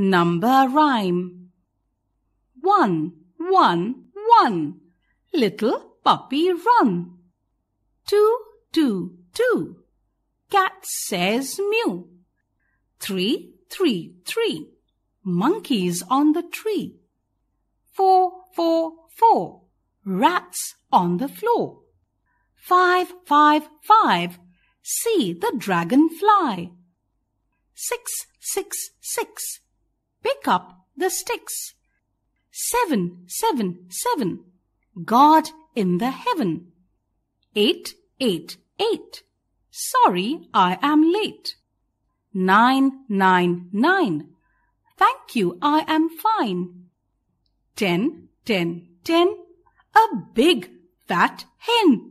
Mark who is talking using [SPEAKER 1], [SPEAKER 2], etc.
[SPEAKER 1] Number rhyme. One, one, one. Little puppy run. Two, two, two. Cat says mew. Three, three, three. Monkeys on the tree. Four, four, four. Rats on the floor. Five, five, five. See the dragon 6 Six, six, six Pick up the sticks. Seven, seven, seven. God in the heaven. Eight, eight, eight. Sorry, I am late. Nine, nine, nine. Thank you, I am fine. Ten, ten, ten. A big fat hen.